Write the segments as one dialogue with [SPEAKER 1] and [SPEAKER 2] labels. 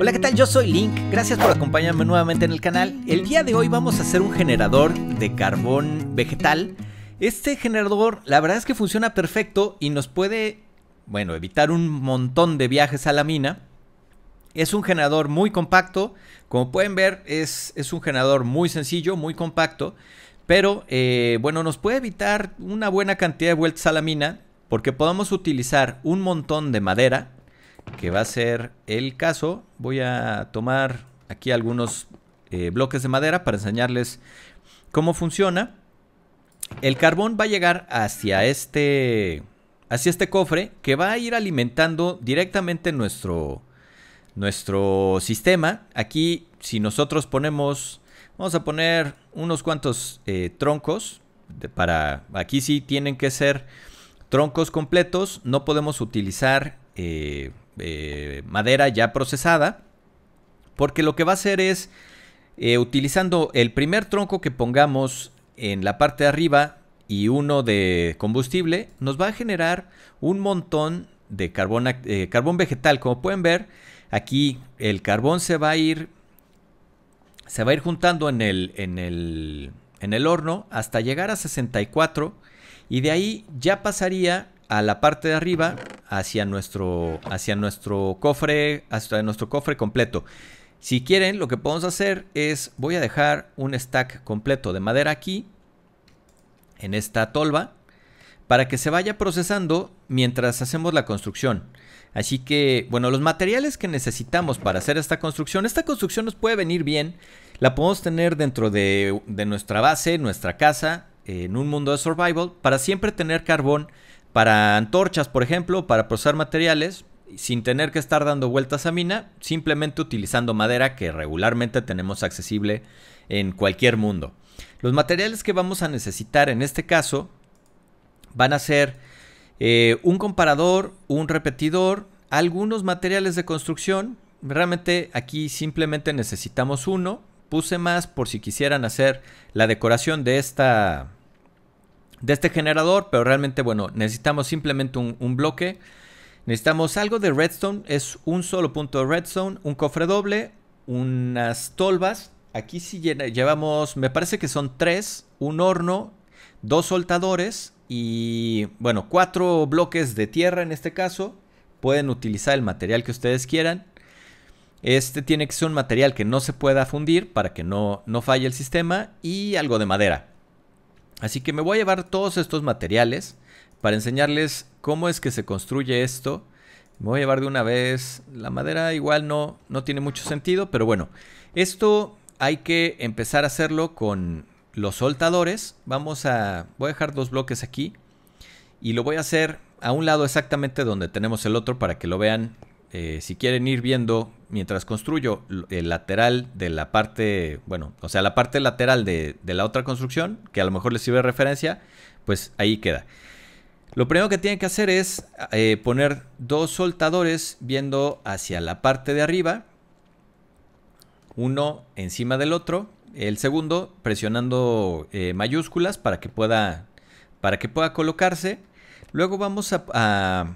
[SPEAKER 1] Hola, ¿qué tal? Yo soy Link. Gracias por acompañarme nuevamente en el canal. El día de hoy vamos a hacer un generador de carbón vegetal. Este generador, la verdad es que funciona perfecto y nos puede, bueno, evitar un montón de viajes a la mina. Es un generador muy compacto. Como pueden ver, es, un generador muy sencillo, muy compacto. Pero, eh, bueno, nos puede evitar una buena cantidad de vueltas a la mina porque podamos utilizar un montón de madera que va a ser el caso. Voy a tomar aquí algunos eh, bloques de madera para enseñarles cómo funciona. El carbón va a llegar hacia este, hacia este cofre que va a ir alimentando directamente nuestro, nuestro sistema. Aquí si nosotros ponemos, vamos a poner unos cuantos eh, troncos. De, para, aquí sí tienen que ser troncos completos. No podemos utilizar eh, eh, madera ya procesada, porque lo que va a hacer es, eh, utilizando el primer tronco que pongamos en la parte de arriba y uno de combustible, nos va a generar un montón de carbón, carbón vegetal. Como pueden ver, aquí el carbón se va a ir, se va a ir juntando en el, en el, en el horno hasta llegar a 64 y de ahí ya pasaría a la parte de arriba hacia nuestro, hacia nuestro cofre, Hasta nuestro cofre completo. Si quieren, lo que podemos hacer es, voy a dejar un stack completo de madera aquí, en esta tolva, para que se vaya procesando mientras hacemos la construcción. Así que, bueno, los materiales que necesitamos para hacer esta construcción, esta construcción nos puede venir bien, la podemos tener dentro de, de nuestra base, nuestra casa, en un mundo de survival, para siempre tener carbón para antorchas, por ejemplo, para procesar materiales, sin tener que estar dando vueltas a mina, simplemente utilizando madera que regularmente tenemos accesible en cualquier mundo. Los materiales que vamos a necesitar en este caso van a ser eh, un comparador, un repetidor, algunos materiales de construcción. Realmente aquí simplemente necesitamos uno. Puse más por si quisieran hacer la decoración de esta de este generador, pero realmente, bueno, necesitamos simplemente un, bloque. Necesitamos algo de redstone, es un solo punto de redstone, un cofre doble, unas tolvas. Aquí si llevamos, me parece que son tres, un horno, dos soltadores y, bueno, cuatro bloques de tierra en este caso. Pueden utilizar el material que ustedes quieran. Este tiene que ser un material que no se pueda fundir para que no, no falle el sistema y algo de madera. Así que me voy a llevar todos estos materiales para enseñarles cómo es que se construye esto. Me voy a llevar de una vez. La madera igual no, no tiene mucho sentido, pero bueno. Esto hay que empezar a hacerlo con los soltadores. Vamos a... Voy a dejar dos bloques aquí. Y lo voy a hacer a un lado exactamente donde tenemos el otro para que lo vean eh, si quieren ir viendo, mientras construyo el lateral de la parte, bueno, o sea, la parte lateral de, la otra construcción, que a lo mejor les sirve de referencia, pues ahí queda. Lo primero que tienen que hacer es eh, poner dos soltadores viendo hacia la parte de arriba, uno encima del otro, el segundo presionando eh, mayúsculas para que pueda, para que pueda colocarse. Luego vamos a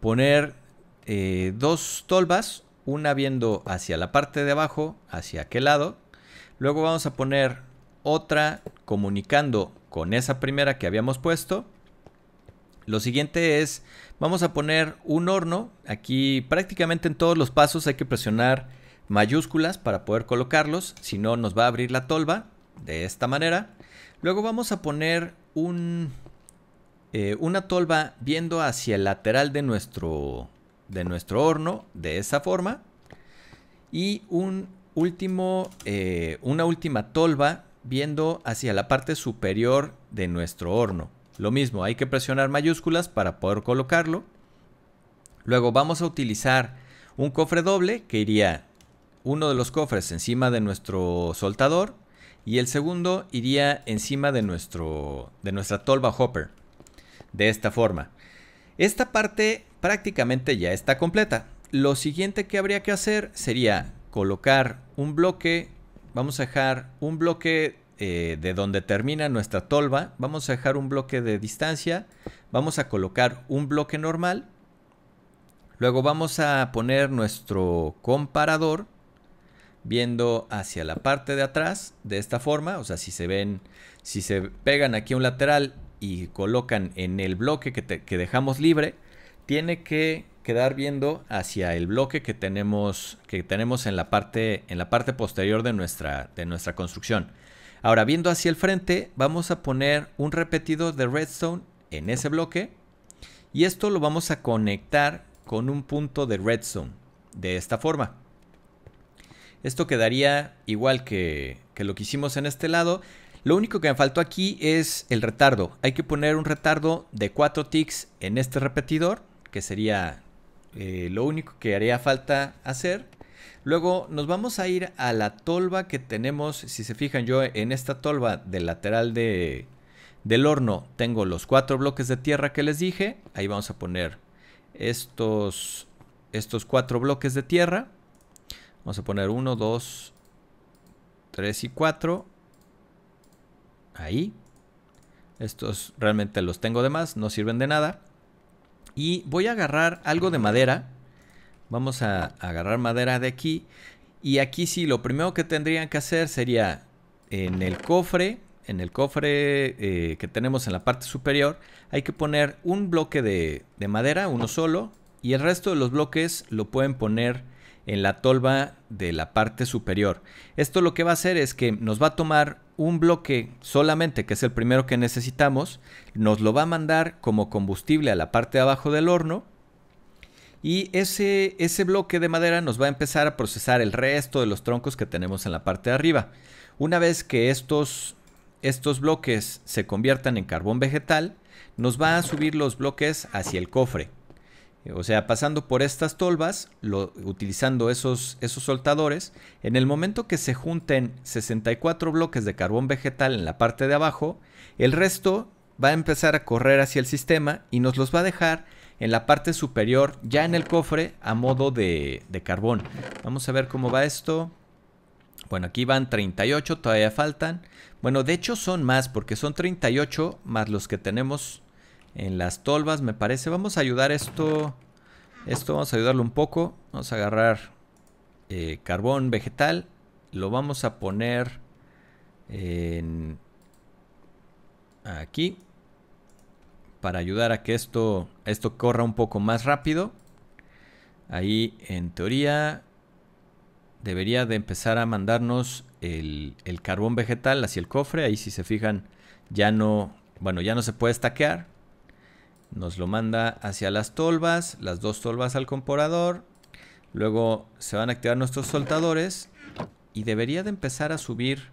[SPEAKER 1] poner eh, dos tolvas, una viendo hacia la parte de abajo, hacia aquel lado. Luego vamos a poner otra comunicando con esa primera que habíamos puesto. Lo siguiente es, vamos a poner un horno. Aquí prácticamente en todos los pasos hay que presionar mayúsculas para poder colocarlos. Si no, nos va a abrir la tolva de esta manera. Luego vamos a poner un, eh, una tolva viendo hacia el lateral de nuestro de nuestro horno de esa forma. Y un último, eh, una última tolva viendo hacia la parte superior de nuestro horno. Lo mismo, hay que presionar mayúsculas para poder colocarlo. Luego vamos a utilizar un cofre doble que iría uno de los cofres encima de nuestro soltador y el segundo iría encima de, nuestro, de nuestra tolva hopper. De esta forma. Esta parte prácticamente ya está completa. Lo siguiente que habría que hacer sería colocar un bloque, vamos a dejar un bloque eh, de donde termina nuestra tolva, vamos a dejar un bloque de distancia, vamos a colocar un bloque normal, luego vamos a poner nuestro comparador viendo hacia la parte de atrás de esta forma, o sea, si se ven, si se pegan aquí un lateral y colocan en el bloque que, que dejamos libre, tiene que quedar viendo hacia el bloque que tenemos, que tenemos en, la parte, en la parte posterior de nuestra, de nuestra construcción. Ahora, viendo hacia el frente, vamos a poner un repetidor de redstone en ese bloque y esto lo vamos a conectar con un punto de redstone de esta forma. Esto quedaría igual que, que lo que hicimos en este lado. Lo único que me faltó aquí es el retardo. Hay que poner un retardo de 4 ticks en este repetidor que sería eh, lo único que haría falta hacer. Luego nos vamos a ir a la tolva que tenemos, si se fijan yo en esta tolva del lateral de, del horno tengo los cuatro bloques de tierra que les dije, ahí vamos a poner estos, estos cuatro bloques de tierra, vamos a poner uno, dos, tres y cuatro, ahí, estos realmente los tengo de más, no sirven de nada. Y voy a agarrar algo de madera. Vamos a agarrar madera de aquí. Y aquí sí, lo primero que tendrían que hacer sería en el cofre, en el cofre eh, que tenemos en la parte superior, hay que poner un bloque de, de madera, uno solo, y el resto de los bloques lo pueden poner en la tolva de la parte superior. Esto lo que va a hacer es que nos va a tomar un bloque solamente, que es el primero que necesitamos, nos lo va a mandar como combustible a la parte de abajo del horno y ese, ese bloque de madera nos va a empezar a procesar el resto de los troncos que tenemos en la parte de arriba. Una vez que estos, estos bloques se conviertan en carbón vegetal, nos va a subir los bloques hacia el cofre. O sea, pasando por estas tolvas, lo, utilizando esos, esos soltadores, en el momento que se junten 64 bloques de carbón vegetal en la parte de abajo, el resto va a empezar a correr hacia el sistema y nos los va a dejar en la parte superior, ya en el cofre, a modo de, de carbón. Vamos a ver cómo va esto. Bueno, aquí van 38, todavía faltan. Bueno, de hecho son más, porque son 38 más los que tenemos en las tolvas, me parece. Vamos a ayudar esto. Esto vamos a ayudarlo un poco. Vamos a agarrar eh, carbón vegetal. Lo vamos a poner en, aquí. Para ayudar a que esto, esto corra un poco más rápido. Ahí en teoría debería de empezar a mandarnos el, el carbón vegetal hacia el cofre. Ahí si se fijan ya no, bueno, ya no se puede estaquear nos lo manda hacia las tolvas, las dos tolvas al comporador Luego se van a activar nuestros soltadores y debería de empezar a subir.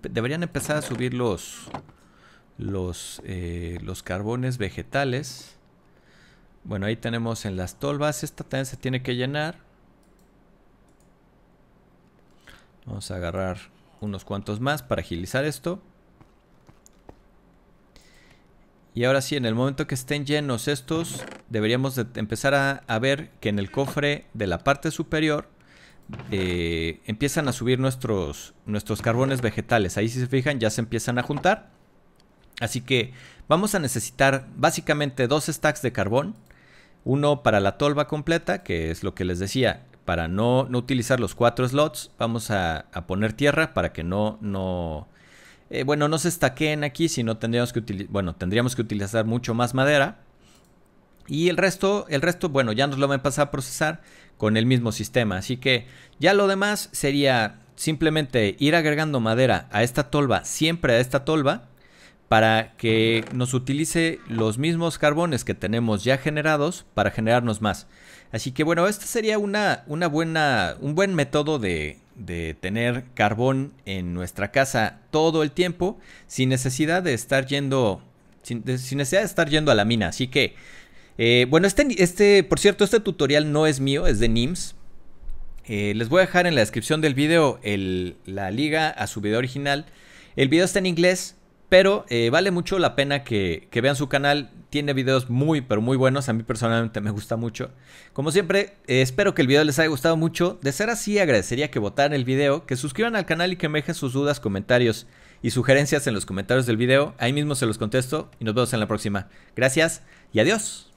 [SPEAKER 1] Deberían empezar a subir los, los, eh, los carbones vegetales. Bueno, ahí tenemos en las tolvas. Esta también se tiene que llenar. Vamos a agarrar unos cuantos más para agilizar esto. Y ahora sí, en el momento que estén llenos estos, deberíamos empezar a, ver que en el cofre de la parte superior eh, empiezan a subir nuestros, nuestros carbones vegetales. Ahí si se fijan ya se empiezan a juntar. Así que vamos a necesitar básicamente dos stacks de carbón. Uno para la tolva completa, que es lo que les decía, para no, no utilizar los cuatro slots, vamos a, a poner tierra para que no, no, eh, bueno, no se estaqueen aquí, sino tendríamos que, bueno, tendríamos que utilizar mucho más madera. Y el resto, el resto, bueno, ya nos lo van a pasar a procesar con el mismo sistema. Así que ya lo demás sería simplemente ir agregando madera a esta tolva, siempre a esta tolva, para que nos utilice los mismos carbones que tenemos ya generados para generarnos más. Así que bueno, este sería una, una buena, un buen método de, de tener carbón en nuestra casa todo el tiempo sin necesidad de estar yendo sin, necesidad de estar yendo a la mina. Así que eh, bueno, este, este, por cierto, este tutorial no es mío, es de NIMS. Eh, les voy a dejar en la descripción del video el, la liga a su video original. El video está en inglés, pero eh, vale mucho la pena que, vean su canal. Tiene videos muy, pero muy buenos. A mí personalmente me gusta mucho. Como siempre, eh, espero que el video les haya gustado mucho. De ser así, agradecería que votaran el video, que suscriban al canal y que me dejen sus dudas, comentarios y sugerencias en los comentarios del video. Ahí mismo se los contesto y nos vemos en la próxima. Gracias y adiós.